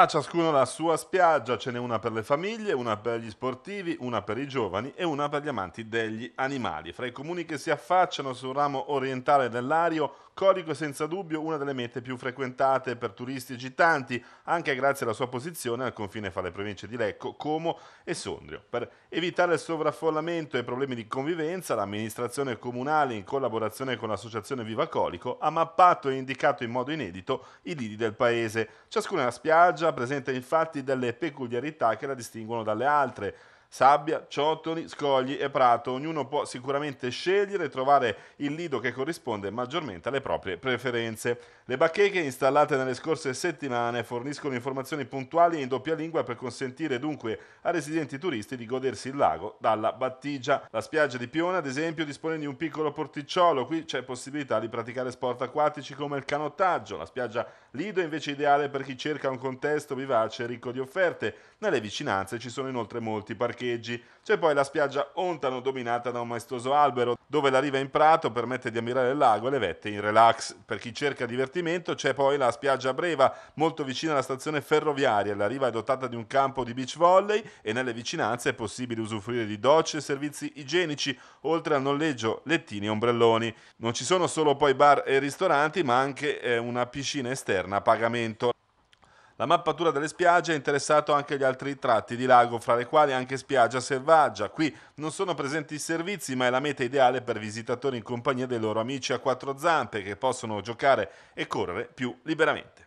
A ciascuno la sua spiaggia, ce n'è una per le famiglie, una per gli sportivi, una per i giovani e una per gli amanti degli animali. Fra i comuni che si affacciano sul ramo orientale dell'Ario, Corico è senza dubbio una delle mete più frequentate per turisti e gitanti, anche grazie alla sua posizione al confine fra le province di Lecco, Como e Sondrio. Per evitare il sovraffollamento e problemi di convivenza, l'amministrazione comunale, in collaborazione con l'associazione Viva Colico, ha mappato e indicato in modo inedito i lidi del paese. Ciascuna la spiaggia rappresenta infatti delle peculiarità che la distinguono dalle altre, sabbia, ciottoli, scogli e prato. Ognuno può sicuramente scegliere e trovare il lido che corrisponde maggiormente alle proprie preferenze. Le bacheche installate nelle scorse settimane forniscono informazioni puntuali in doppia lingua per consentire dunque ai residenti turisti di godersi il lago dalla battigia. La spiaggia di Pione, ad esempio, dispone di un piccolo porticciolo. Qui c'è possibilità di praticare sport acquatici come il canottaggio. La spiaggia Lido è invece ideale per chi cerca un contesto vivace e ricco di offerte. Nelle vicinanze ci sono inoltre molti parcheggi parcheggi. C'è poi la spiaggia Ontano dominata da un maestoso albero, dove la riva in prato permette di ammirare il lago e le vette in relax. Per chi cerca divertimento c'è poi la spiaggia Breva, molto vicina alla stazione ferroviaria. La riva è dotata di un campo di beach volley e nelle vicinanze è possibile usufruire di docce e servizi igienici, oltre al noleggio lettini e ombrelloni. Non ci sono solo poi bar e ristoranti, ma anche eh, una piscina esterna a pagamento. La mappatura delle spiagge ha interessato anche gli altri tratti di lago, fra le quali anche spiaggia selvaggia. Qui non sono presenti i servizi, ma è la meta ideale per visitatori in compagnia dei loro amici a quattro zampe che possono giocare e correre più liberamente.